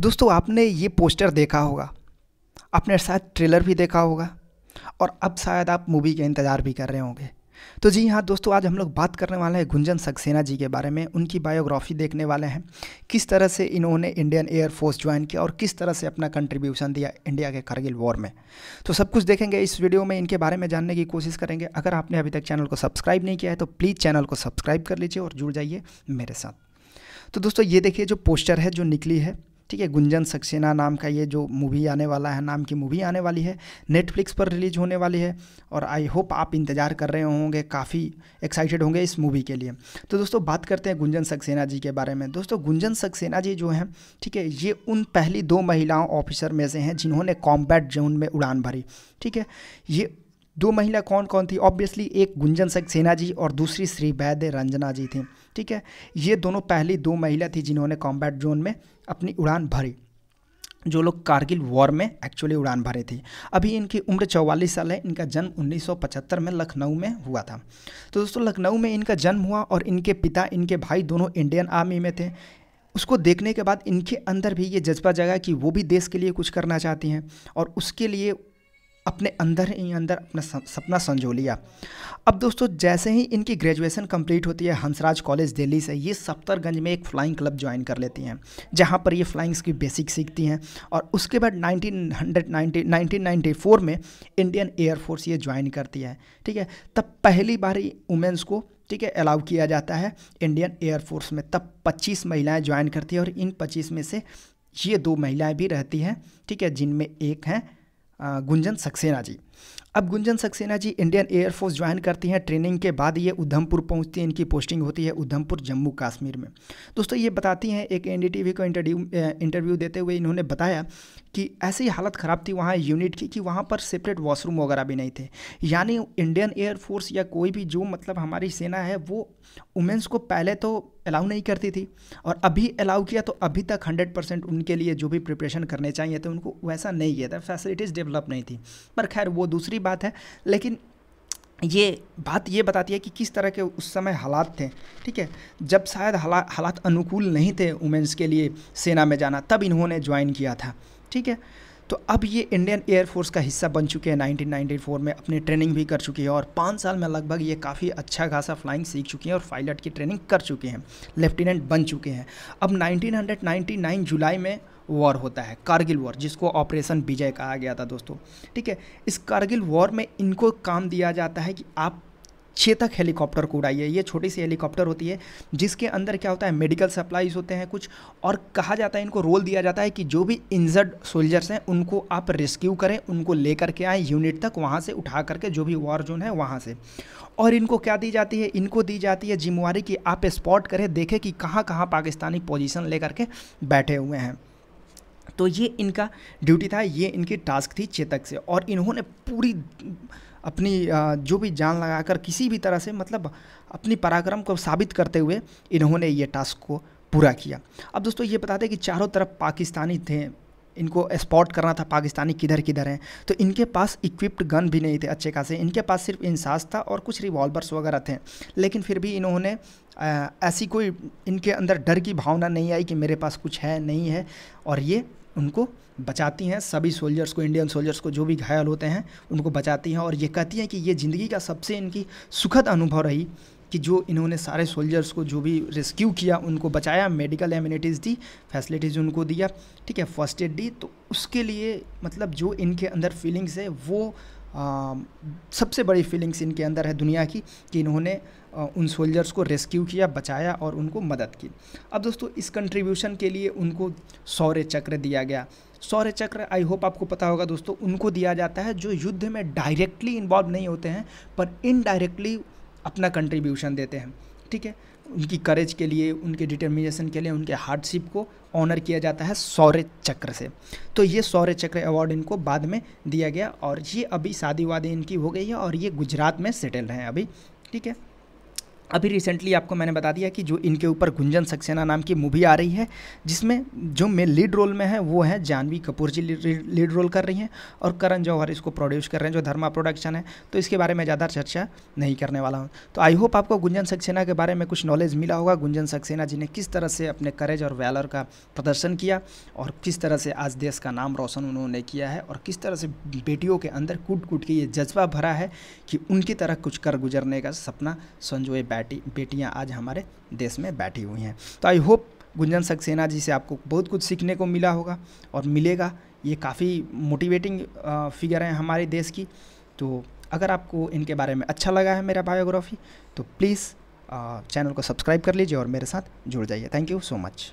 दोस्तों आपने ये पोस्टर देखा होगा आपने शायद ट्रेलर भी देखा होगा और अब शायद आप मूवी का इंतज़ार भी कर रहे होंगे तो जी हाँ दोस्तों आज हम लोग बात करने वाले हैं गुंजन सक्सेना जी के बारे में उनकी बायोग्राफी देखने वाले हैं किस तरह से इन्होंने इंडियन एयरफोर्स ज्वाइन किया और किस तरह से अपना कंट्रीब्यूशन दिया इंडिया के करगिल वॉर में तो सब कुछ देखेंगे इस वीडियो में इनके बारे में जानने की कोशिश करेंगे अगर आपने अभी तक चैनल को सब्सक्राइब नहीं किया है तो प्लीज़ चैनल को सब्सक्राइब कर लीजिए और जुड़ जाइए मेरे साथ तो दोस्तों ये देखिए जो पोस्टर है जो निकली है ठीक है गुंजन सक्सेना नाम का ये जो मूवी आने वाला है नाम की मूवी आने वाली है नेटफ्लिक्स पर रिलीज होने वाली है और आई होप आप इंतज़ार कर रहे होंगे काफ़ी एक्साइटेड होंगे इस मूवी के लिए तो दोस्तों बात करते हैं गुंजन सक्सेना जी के बारे में दोस्तों गुंजन सक्सेना जी जो हैं ठीक है ये उन पहली दो महिलाओं ऑफिसर में से हैं जिन्होंने कॉम्बैट जोन में उड़ान भरी ठीक है ये दो महिला कौन कौन थी ऑब्वियसली एक गुंजन सक्सेना जी और दूसरी श्री वैद्य रंजना जी थी ठीक है ये दोनों पहली दो महिला थी जिन्होंने कॉम्बैट जोन में अपनी उड़ान भरी जो लोग कारगिल वॉर में एक्चुअली उड़ान भरे थे अभी इनकी उम्र 44 साल है इनका जन्म 1975 में लखनऊ में हुआ था तो दोस्तों लखनऊ में इनका जन्म हुआ और इनके पिता इनके भाई दोनों इंडियन आर्मी में थे उसको देखने के बाद इनके अंदर भी ये जज्बा जगा कि वो भी देश के लिए कुछ करना चाहती हैं और उसके लिए अपने अंदर ही अंदर अपना सपना संजो लिया अब दोस्तों जैसे ही इनकी ग्रेजुएशन कंप्लीट होती है हंसराज कॉलेज दिल्ली से ये सफ्तरगंज में एक फ़्लाइंग क्लब ज्वाइन कर लेती हैं जहाँ पर ये फ्लाइंग्स की बेसिक सीखती हैं और उसके बाद 1990 1994 में इंडियन एयरफोर्स ये ज्वाइन करती है ठीक है तब पहली बार वुमेंस को ठीक है अलाउ किया जाता है इंडियन एयरफोर्स में तब 25 महिलाएं ज्वाइन करती हैं और इन 25 में से ये दो महिलाएं भी रहती हैं ठीक है जिनमें एक हैं गुंजन सक्सेना जी अब Gunjan Saxena ji Indian air force join करती हैं ट्रेनिंग के बाद ये उधमपुर पहुंचती हैं इनकी पोस्टिंग होती है उधमपुर जम्मू कश्मीर में दोस्तों ये बताती हैं एक एन को इंटरव्यू इंटरव्यू देते हुए इन्होंने बताया कि ऐसी हालत ख़राब थी वहाँ यूनिट की कि वहाँ पर सेपरेट वॉशरूम वगैरह भी नहीं थे यानी इंडियन एयरफोर्स या कोई भी जो मतलब हमारी सेना है वो वुमेंस को पहले तो अलाउ नहीं करती थी और अभी अलाउ किया तो अभी तक हंड्रेड परसेंट उनके लिए जो भी प्रिपरेशन करने चाहिए थे उनको वैसा नहीं किया था फैसिलिटीज़ डेवलप नहीं थी पर खैर वो दूसरी बात है लेकिन ये बात ये बताती है कि किस तरह के उस समय हालात थे ठीक है जब शायद हाला हालात अनुकूल नहीं थे वुमेंस के लिए सेना में जाना तब इन्होंने ज्वाइन किया था ठीक है तो अब ये इंडियन एयरफोर्स का हिस्सा बन चुके हैं 1994 में अपनी ट्रेनिंग भी कर चुकी है और पाँच साल में लगभग ये काफ़ी अच्छा खासा फ्लाइंग सीख चुकी हैं और पायलट की ट्रेनिंग कर चुके हैं लेफ्टिनेंट बन चुके हैं अब 1999 जुलाई में वॉर होता है कारगिल वॉर जिसको ऑपरेशन विजय कहा गया था दोस्तों ठीक है इस कारगिल वॉर में इनको काम दिया जाता है कि आप चेतक तक हेलीकॉप्टर को उड़ाइए ये छोटी सी हेलीकॉप्टर होती है जिसके अंदर क्या होता है मेडिकल सप्लाईज होते हैं कुछ और कहा जाता है इनको रोल दिया जाता है कि जो भी इंजर्ड सोल्जर्स हैं उनको आप रेस्क्यू करें उनको ले के आएँ यूनिट तक वहाँ से उठा करके जो भी वॉर जोन है वहाँ से और इनको क्या दी जाती है इनको दी जाती है जिम्मेवारी कि आप स्पॉट करें देखें कि कहाँ कहाँ पाकिस्तानी पोजिशन ले करके बैठे हुए हैं तो ये इनका ड्यूटी था ये इनकी टास्क थी चेतक से और इन्होंने पूरी अपनी जो भी जान लगाकर किसी भी तरह से मतलब अपनी पराक्रम को साबित करते हुए इन्होंने ये टास्क को पूरा किया अब दोस्तों ये बताते कि चारों तरफ पाकिस्तानी थे इनको स्पॉट करना था पाकिस्तानी किधर किधर हैं तो इनके पास इक्विप्ड गन भी नहीं थे अच्छे खासे इनके पास सिर्फ इंसास था और कुछ रिवॉल्वर्स वगैरह थे लेकिन फिर भी इन्होंने ऐसी कोई इनके अंदर डर की भावना नहीं आई कि मेरे पास कुछ है नहीं है और ये उनको बचाती हैं सभी सोल्जर्स को इंडियन सोल्जर्स को जो भी घायल होते हैं उनको बचाती हैं और ये कहती हैं कि ये ज़िंदगी का सबसे इनकी सुखद अनुभव रही कि जो इन्होंने सारे सोल्जर्स को जो भी रेस्क्यू किया उनको बचाया मेडिकल एम्यूनिटीज़ दी फैसिलिटीज़ उनको दिया ठीक है फर्स्ट एड दी तो उसके लिए मतलब जो इनके अंदर फीलिंग्स है वो आ, सबसे बड़ी फीलिंग्स इनके अंदर है दुनिया की कि इन्होंने उन सोल्जर्स को रेस्क्यू किया बचाया और उनको मदद की अब दोस्तों इस कंट्रीब्यूशन के लिए उनको सौर्य चक्र दिया गया सौर्य चक्र आई होप आपको पता होगा दोस्तों उनको दिया जाता है जो युद्ध में डायरेक्टली इन्वॉल्व नहीं होते हैं पर इनडायरेक्टली अपना कंट्रीब्यूशन देते हैं ठीक है उनकी करेज के लिए उनके डिटर्मिनेशन के लिए उनके हार्डशिप को ऑनर किया जाता है सौर्य चक्र से तो ये सौर्य चक्र अवार्ड इनको बाद में दिया गया और ये अभी शादी वादी इनकी हो गई है और ये गुजरात में सेटल हैं अभी ठीक है अभी रिसेंटली आपको मैंने बता दिया कि जो इनके ऊपर गुंजन सक्सेना नाम की मूवी आ रही है जिसमें जो मेन लीड रोल में है वो है जानवी कपूर जी लीड रोल कर रही हैं और करण जौहर इसको प्रोड्यूस कर रहे हैं जो धर्मा प्रोडक्शन है तो इसके बारे में ज़्यादा चर्चा नहीं करने वाला हूँ तो आई होप आपको गुंजन सक्सेना के बारे में कुछ नॉलेज मिला होगा गुंजन सक्सेना जी ने किस तरह से अपने करेज और वैलर का प्रदर्शन किया और किस तरह से आज देश का नाम रोशन उन्होंने किया है और किस तरह से बेटियों के अंदर कूट कूट के ये जज्बा भरा है कि उनकी तरह कुछ कर गुजरने का सपना संजोए बैठ बैटी बेटियाँ आज हमारे देश में बैठी हुई हैं तो आई होप गुंजन सक्सेना जी से आपको बहुत कुछ सीखने को मिला होगा और मिलेगा ये काफ़ी मोटिवेटिंग फिगर हैं हमारे देश की तो अगर आपको इनके बारे में अच्छा लगा है मेरा बायोग्राफी तो प्लीज़ चैनल को सब्सक्राइब कर लीजिए और मेरे साथ जुड़ जाइए थैंक यू सो मच